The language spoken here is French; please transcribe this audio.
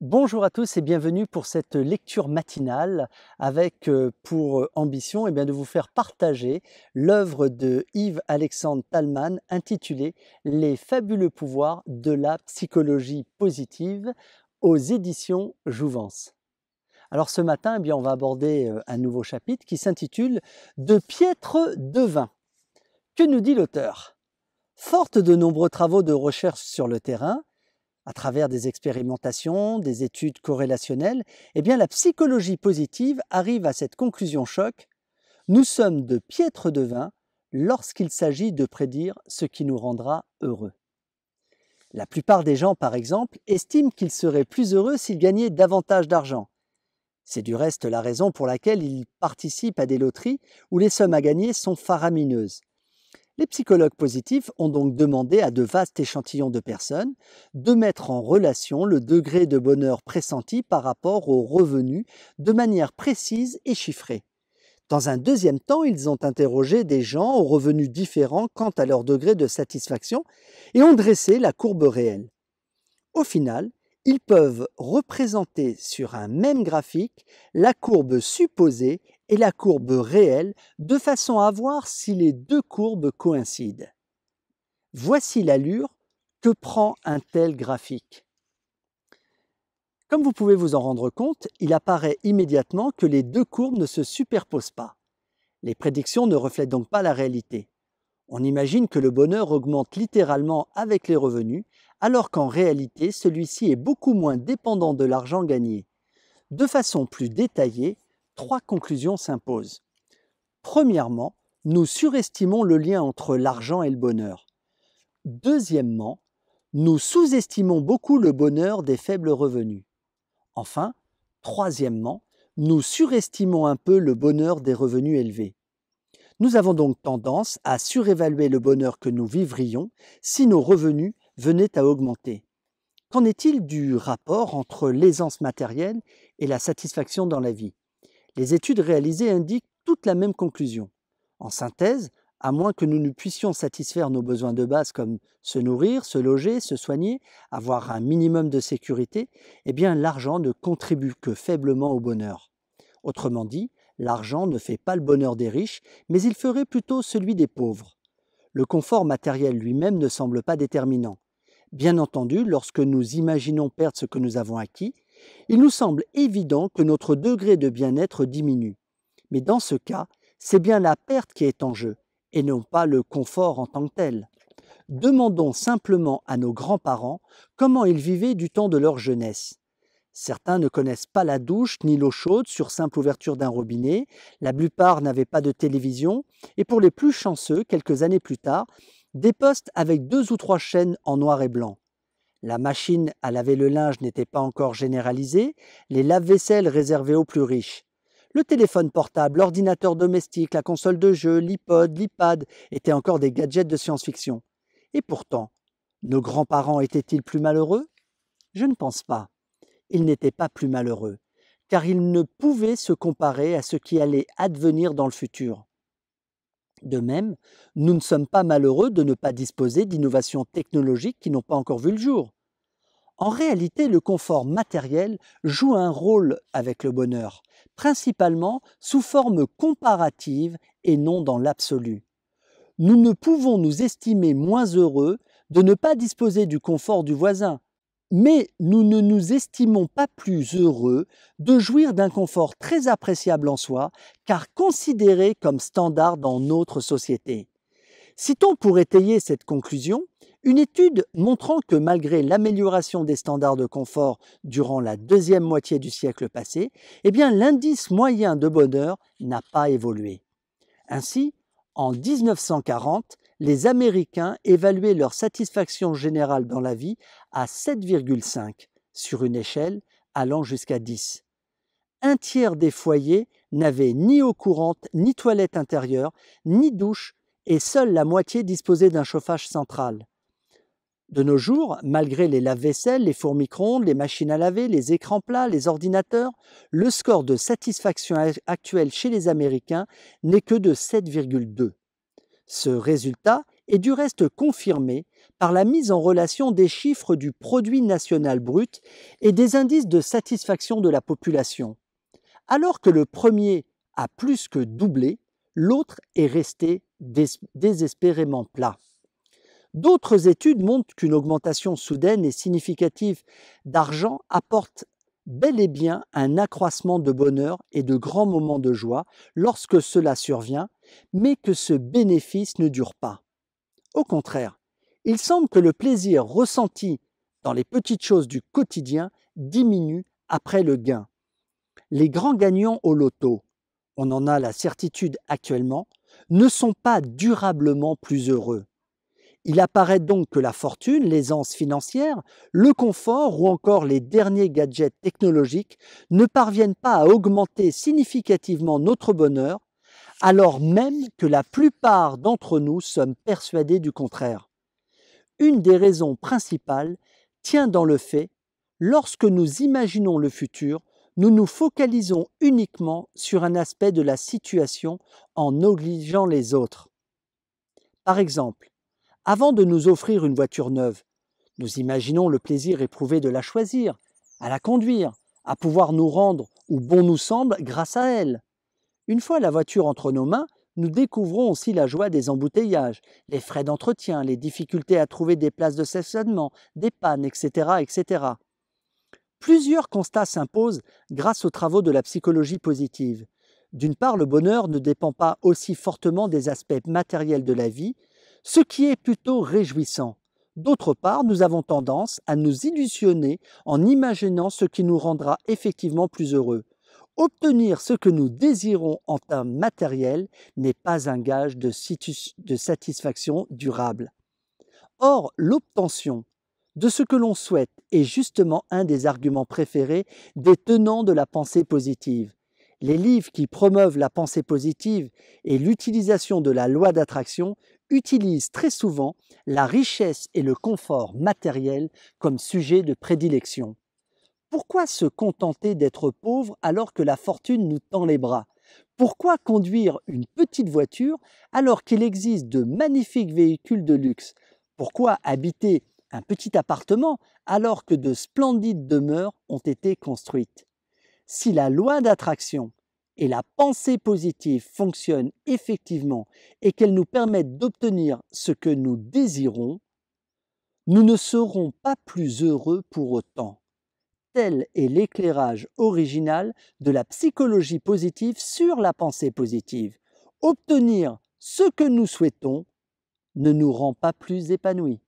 Bonjour à tous et bienvenue pour cette lecture matinale avec euh, pour euh, ambition eh bien, de vous faire partager l'œuvre de Yves-Alexandre Talman intitulée Les fabuleux pouvoirs de la psychologie positive aux éditions Jouvence. Alors ce matin, eh bien, on va aborder euh, un nouveau chapitre qui s'intitule De piètre devin. Que nous dit l'auteur Forte de nombreux travaux de recherche sur le terrain, à travers des expérimentations, des études corrélationnelles, eh bien la psychologie positive arrive à cette conclusion choc nous sommes de piètre devin lorsqu'il s'agit de prédire ce qui nous rendra heureux. La plupart des gens, par exemple, estiment qu'ils seraient plus heureux s'ils gagnaient davantage d'argent, c'est du reste la raison pour laquelle ils participent à des loteries où les sommes à gagner sont faramineuses. Les psychologues positifs ont donc demandé à de vastes échantillons de personnes de mettre en relation le degré de bonheur pressenti par rapport aux revenus de manière précise et chiffrée. Dans un deuxième temps, ils ont interrogé des gens aux revenus différents quant à leur degré de satisfaction et ont dressé la courbe réelle. Au final, ils peuvent représenter sur un même graphique la courbe supposée et la courbe réelle de façon à voir si les deux courbes coïncident. Voici l'allure que prend un tel graphique. Comme vous pouvez vous en rendre compte, il apparaît immédiatement que les deux courbes ne se superposent pas. Les prédictions ne reflètent donc pas la réalité. On imagine que le bonheur augmente littéralement avec les revenus, alors qu'en réalité, celui-ci est beaucoup moins dépendant de l'argent gagné. De façon plus détaillée, trois conclusions s'imposent. Premièrement, nous surestimons le lien entre l'argent et le bonheur. Deuxièmement, nous sous-estimons beaucoup le bonheur des faibles revenus. Enfin, troisièmement, nous surestimons un peu le bonheur des revenus élevés. Nous avons donc tendance à surévaluer le bonheur que nous vivrions si nos revenus venaient à augmenter. Qu'en est-il du rapport entre l'aisance matérielle et la satisfaction dans la vie Les études réalisées indiquent toute la même conclusion. En synthèse, à moins que nous ne puissions satisfaire nos besoins de base comme se nourrir, se loger, se soigner, avoir un minimum de sécurité, eh bien l'argent ne contribue que faiblement au bonheur. Autrement dit, L'argent ne fait pas le bonheur des riches, mais il ferait plutôt celui des pauvres. Le confort matériel lui-même ne semble pas déterminant. Bien entendu, lorsque nous imaginons perdre ce que nous avons acquis, il nous semble évident que notre degré de bien-être diminue. Mais dans ce cas, c'est bien la perte qui est en jeu, et non pas le confort en tant que tel. Demandons simplement à nos grands-parents comment ils vivaient du temps de leur jeunesse. Certains ne connaissent pas la douche ni l'eau chaude sur simple ouverture d'un robinet, la plupart n'avaient pas de télévision, et pour les plus chanceux, quelques années plus tard, des postes avec deux ou trois chaînes en noir et blanc. La machine à laver le linge n'était pas encore généralisée, les lave-vaisselles réservées aux plus riches. Le téléphone portable, l'ordinateur domestique, la console de jeu, l'iPod, l'iPad étaient encore des gadgets de science-fiction. Et pourtant, nos grands-parents étaient-ils plus malheureux Je ne pense pas il n'était pas plus malheureux, car il ne pouvait se comparer à ce qui allait advenir dans le futur. De même, nous ne sommes pas malheureux de ne pas disposer d'innovations technologiques qui n'ont pas encore vu le jour. En réalité, le confort matériel joue un rôle avec le bonheur, principalement sous forme comparative et non dans l'absolu. Nous ne pouvons nous estimer moins heureux de ne pas disposer du confort du voisin, mais nous ne nous estimons pas plus heureux de jouir d'un confort très appréciable en soi, car considéré comme standard dans notre société. Citons pour étayer cette conclusion une étude montrant que malgré l'amélioration des standards de confort durant la deuxième moitié du siècle passé, eh l'indice moyen de bonheur n'a pas évolué. Ainsi, en 1940, les Américains évaluaient leur satisfaction générale dans la vie à 7,5 sur une échelle allant jusqu'à 10. Un tiers des foyers n'avaient ni eau courante, ni toilette intérieure, ni douche, et seule la moitié disposait d'un chauffage central. De nos jours, malgré les lave vaisselles les fours micro-ondes, les machines à laver, les écrans plats, les ordinateurs, le score de satisfaction actuel chez les Américains n'est que de 7,2. Ce résultat est du reste confirmé par la mise en relation des chiffres du produit national brut et des indices de satisfaction de la population. Alors que le premier a plus que doublé, l'autre est resté désespérément plat. D'autres études montrent qu'une augmentation soudaine et significative d'argent apporte bel et bien un accroissement de bonheur et de grands moments de joie lorsque cela survient, mais que ce bénéfice ne dure pas. Au contraire, il semble que le plaisir ressenti dans les petites choses du quotidien diminue après le gain. Les grands gagnants au loto, on en a la certitude actuellement, ne sont pas durablement plus heureux. Il apparaît donc que la fortune, l'aisance financière, le confort ou encore les derniers gadgets technologiques ne parviennent pas à augmenter significativement notre bonheur, alors même que la plupart d'entre nous sommes persuadés du contraire. Une des raisons principales tient dans le fait, lorsque nous imaginons le futur, nous nous focalisons uniquement sur un aspect de la situation en négligeant les autres. Par exemple, avant de nous offrir une voiture neuve, nous imaginons le plaisir éprouvé de la choisir, à la conduire, à pouvoir nous rendre où bon nous semble grâce à elle. Une fois la voiture entre nos mains, nous découvrons aussi la joie des embouteillages, les frais d'entretien, les difficultés à trouver des places de stationnement, des pannes, etc. etc. Plusieurs constats s'imposent grâce aux travaux de la psychologie positive. D'une part, le bonheur ne dépend pas aussi fortement des aspects matériels de la vie, ce qui est plutôt réjouissant. D'autre part, nous avons tendance à nous illusionner en imaginant ce qui nous rendra effectivement plus heureux. Obtenir ce que nous désirons en termes matériels n'est pas un gage de, de satisfaction durable. Or, l'obtention de ce que l'on souhaite est justement un des arguments préférés des tenants de la pensée positive. Les livres qui promeuvent la pensée positive et l'utilisation de la loi d'attraction utilisent très souvent la richesse et le confort matériel comme sujet de prédilection. Pourquoi se contenter d'être pauvre alors que la fortune nous tend les bras Pourquoi conduire une petite voiture alors qu'il existe de magnifiques véhicules de luxe Pourquoi habiter un petit appartement alors que de splendides demeures ont été construites Si la loi d'attraction et la pensée positive fonctionnent effectivement et qu'elles nous permettent d'obtenir ce que nous désirons, nous ne serons pas plus heureux pour autant tel est l'éclairage original de la psychologie positive sur la pensée positive. Obtenir ce que nous souhaitons ne nous rend pas plus épanouis.